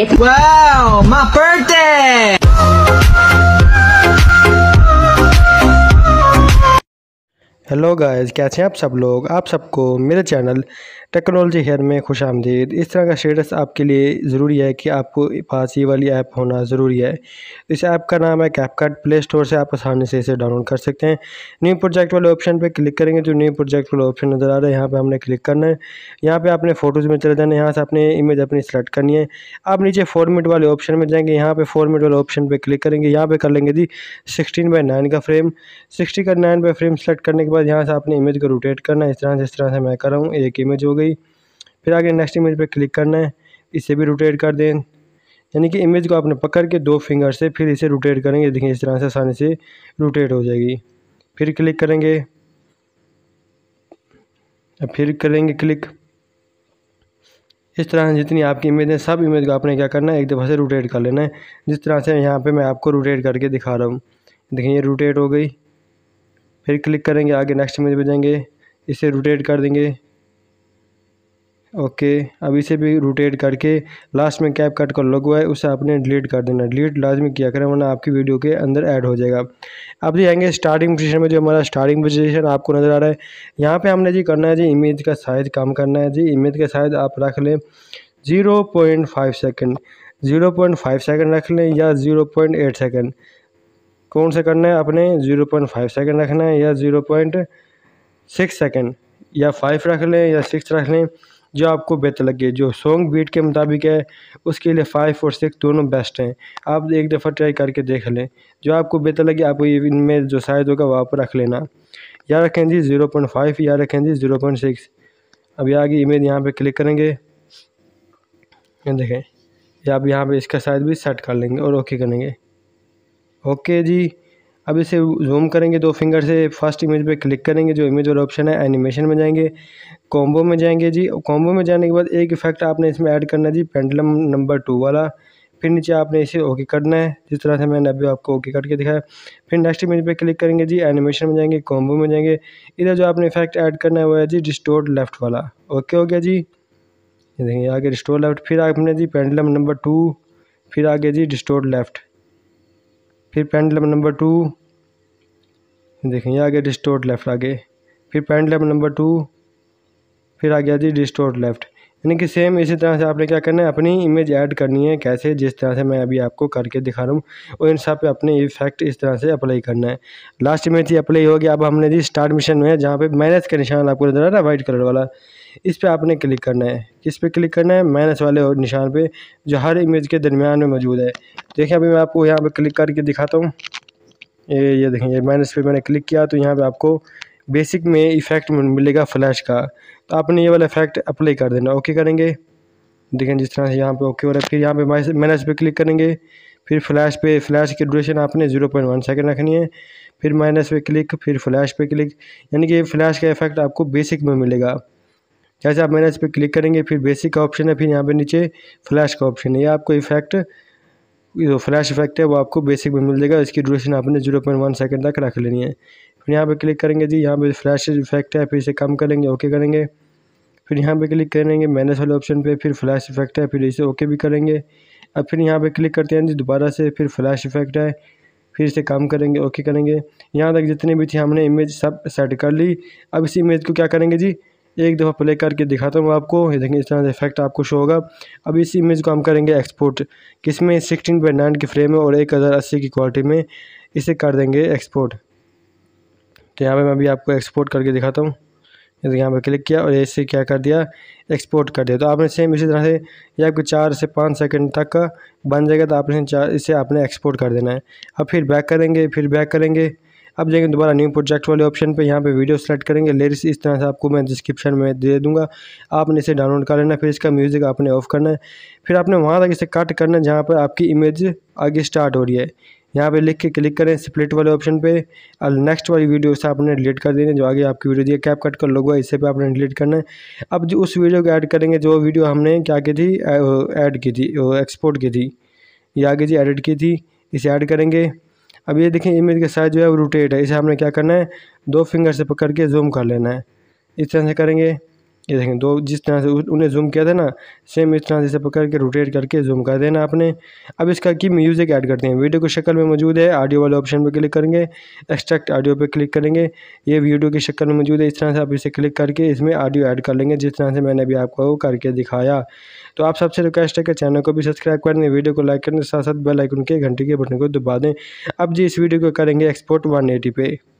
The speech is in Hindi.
It's wow, my birthday! Hello guys कैसे हैं आप सब लोग आप सबको मेरे चैनल टेक्नोलॉजी हेयर में खुश आमदीद इस तरह का स्टेटस आपके लिए ज़रूरी है कि आपको पास ये वाली ऐप होना ज़रूरी है इस ऐप का नाम है कैपकार्ट प्ले स्टोर से आप आसानी से इसे डाउनलोड कर सकते हैं न्यू प्रोजेक्ट वाले ऑप्शन पे क्लिक करेंगे जो न्यू प्रोजेक्ट वाला ऑप्शन नज़र आ रहा है यहाँ पर हमने क्लिक करना है यहाँ पर आपने फ़ोटोज़ में चले जाना है यहाँ से आपने इमेज अपनी सेलेक्ट करनी है आप नीचे फॉर्मेट वाले ऑप्शन में जाएंगे यहाँ पर फॉर्मेट वाले ऑप्शन पर क्लिक करेंगे यहाँ पर कर लेंगे जी सिक्सटीन बाई नाइन का फ्रेम सिक्सटी का नाइन बाई फ्रेम सेलेक्ट करने के बाद बाद यहाँ से आपने इमेज को रोटेट करना है इस तरह से इस तरह से मैं कर रहा हूँ एक इमेज हो गई फिर आगे नेक्स्ट इमेज पर क्लिक करना है इसे भी रोटेट कर दें यानी कि इमेज को आपने पकड़ के दो फिंगर से फिर इसे रोटेट करेंगे देखिए इस तरह से आसानी से रोटेट हो जाएगी फिर क्लिक करेंगे फिर करेंगे क्लिक इस तरह से जितनी आपकी इमेज है सब इमेज को आपने क्या करना है एक दफ़ा से रोटेट कर लेना है जिस तरह से यहाँ पे मैं आपको रोटेट करके दिखा रहा हूँ देखिए ये रोटेट हो गई फिर क्लिक करेंगे आगे नेक्स्ट पर भेजेंगे इसे रोटेट कर देंगे ओके अब इसे भी रोटेट करके लास्ट में कैप कट का लोगो है उसे आपने डिलीट कर देना डिलीट लाजमी किया करें वरना आपकी वीडियो के अंदर ऐड हो जाएगा अब जी आएंगे स्टार्टिंग पोजीशन में जो हमारा स्टार्टिंग पोजीशन आपको नज़र आ रहा है यहाँ पे हमने जी करना है जी इमेज का साइज़ कम करना है जी इमेज का साइज़ आप रख लें zero point five second zero point five second रख लें या ज़ीरो पॉइंट एट सेकेंड कौन से करना है अपने 0.5 सेकेंड रखना है या 0.6 सेकेंड या फाइव रख लें या सिक्स रख लें जो आपको बेहतर लगे जो सॉन्ग बीट के मुताबिक है उसके लिए फाइव और सिक्स दोनों बेस्ट हैं आप एक दफ़ा ट्राई करके देख लें जो आपको बेहतर लगे आप इनमें जो साइज़ होगा वहाँ पर रख लेना या रखें जी ज़ीरो पॉइंट फाइव या रखें जी ज़ीरो पॉइंट सिक्स अब आगे इमेज यहाँ पर क्लिक करेंगे देखें या आप यहाँ पर इसका साइज़ भी सेट कर लेंगे और ओके करेंगे ओके जी अब इसे जूम करेंगे दो फिंगर से फर्स्ट इमेज पे क्लिक करेंगे जो इमेज और ऑप्शन है एनिमेशन में जाएंगे कॉम्बो में जाएंगे जी कॉम्बो में जाने के बाद एक इफेक्ट आपने इसमें ऐड करना है जी पेंडलम नंबर टू वाला फिर नीचे आपने इसे ओके करना है जिस तरह से मैंने अभी आपको ओके करके दिखाया फिर नेक्स्ट इमेज पे क्लिक करेंगे जी एनिमेशन में जाएंगे कॉम्बो में जाएंगे इधर जो आपने इफेक्ट ऐड करना है वो है जी डिस्टोर्ड लेफ्ट वाला ओके हो गया जी देखिए आगे डिस्टोर्ड लेफ्ट फिर आपने जी पेंडलम नंबर टू फिर आगे जी डिस्टोर्ड लेफ्ट फिर पेंडलम नंबर टू देखें ये आ गया डिस्टोर्ड लेफ़्ट आगे फिर पेंडलम नंबर टू फिर आ गया जी डिस्टोर्ड लेफ़्ट यानी कि सेम इसी तरह से आपने क्या करना है अपनी इमेज ऐड करनी है कैसे जिस तरह से मैं अभी आपको करके दिखा रहा हूँ और इन सब पे अपने इफेक्ट इस तरह से अप्लाई करना है लास्ट इमेज जी अप्लाई हो गया अब हमने जी स्टार्ट मिशन में जहाँ पे माइनस का निशान आपको नजर आ रहा है वाइट कलर वाला इस पर आपने क्लिक करना है किस पर क्लिक करना है माइनस वाले निशान पर जो हर इमेज के दरमियान में मौजूद है देखिए अभी मैं आपको यहाँ पर क्लिक करके दिखाता हूँ ये ये देखें ये मैंने पर मैंने क्लिक किया तो यहाँ पे आपको बेसिक में इफ़ेक्ट मिलेगा फ्लैश का तो आपने ये वाला इफेक्ट अप्लाई कर देना ओके करेंगे देखें जिस तरह से यहाँ पे ओके हो रहा है फिर यहाँ पे माइनस पे पर क्लिक करेंगे फिर फ्लैश पे फ्लैश की ड्यूरेशन आपने ज़ीरो पॉइंट वन सेकेंड रखनी है फिर माइनस पे क्लिक फिर फ्लैश पे क्लिक यानी कि फ्लैश का इफेक्ट आपको बेसिक में मिलेगा जैसे आप माइनस पे क्लिक करेंगे फिर बेसिक का ऑप्शन है फिर यहाँ पे नीचे फ्लैश का ऑप्शन है ये आपको इफेक्ट जो फ्लैश इफेक्ट है वो आपको बेसिक में मिल जाएगा इसकी ड्यूरेशन आपने जीरो पॉइंट वन सेकेंड तक रख लेनी है फिर यहाँ पे क्लिक करेंगे जी यहाँ पे फ्लैश इफेक्ट है फिर इसे कम करेंगे ओके करेंगे फिर यहाँ पे क्लिक करेंगे मैनेस वाले ऑप्शन पे फिर फ्लैश इफेक्ट है फिर इसे ओके भी करेंगे अब फिर यहाँ पर क्लिक करते हैं जी दोबारा से फिर फ्लैश इफेक्ट है फिर इसे कम करेंगे ओके करेंगे यहाँ तक जितने भी थी हमने इमेज सब सेट कर ली अब इस इमेज को क्या करेंगे जी एक दफ़ा प्ले करके दिखाता हूँ आपको ये देखें इस तरह से इफेक्ट आपको शो होगा अब इस इमेज को हम करेंगे एक्सपोर्ट किसमें सिक्सटीन बाई नाइन की फ्रेम है और एक हज़ार अस्सी की क्वालिटी में इसे कर देंगे एक्सपोर्ट तो यहाँ पर मैं अभी आपको एक्सपोर्ट करके दिखाता हूँ यहाँ पर क्लिक किया और इसे क्या कर दिया एक्सपोर्ट कर दिया तो आपने सेम इसी तरह से ये आपको चार से पाँच सेकंड तक का बन जाएगा तो आपने चार इसे आपने एक्सपोर्ट कर देना है अब फिर बैक करेंगे फिर बैक करेंगे अब जाएंगे दोबारा न्यू प्रोजेक्ट वाले ऑप्शन पे यहाँ पे वीडियो सेलेक्ट करेंगे लिरिक्स इस तरह से आपको मैं डिस्क्रिप्शन में दे दूंगा आपने इसे डाउनलोड कर लेना फिर इसका म्यूज़िक आपने ऑफ करना है फिर आपने वहाँ तक इसे कट करना है जहाँ पर आपकी इमेज आगे स्टार्ट हो रही है यहाँ पे लिख के क्लिक करें स्प्लिट वाले ऑप्शन पे और नेक्स्ट वाली वीडियो से आपने डिलीट कर देनी जो आगे आपकी वीडियो दी है कैप कट कर लोगों है इसे पे आपने डिलीट करना है अब जो उस वीडियो को ऐड करेंगे जो वीडियो हमने क्या की थी ऐड की थी एक्सपोर्ट की थी या आगे जी एडिट की थी इसे ऐड करेंगे अब ये देखें इमेज का साइज जो है वो रोटेट है इसे हमने क्या करना है दो फिंगर से पकड़ के जूम कर लेना है इस तरह से करेंगे ये देखें दो जिस तरह से उन्हें जूम किया था ना सेम इस तरह से इसे पकड़ के रोटेट करके जूम कर देना आपने अब इसका की म्यूज़िक ऐड करते हैं वीडियो की शक्ल में मौजूद है ऑडियो वाले ऑप्शन पर क्लिक करेंगे एक्सट्रैक्ट ऑडियो पर क्लिक करेंगे ये वीडियो की शक्ल में मौजूद है इस तरह से आप इसे क्लिक करके इसमें ऑडियो ऐड कर लेंगे जिस तरह से मैंने अभी आपको करके दिखाया तो आप सबसे रिक्वेस्ट है कि चैनल को भी सब्सक्राइब कर दें वीडियो को लाइक करने के साथ साथ बेलाइकन के घंटे के बटन को दबा दें अब जी इस वीडियो को करेंगे एक्सपोर्ट वन एटी पे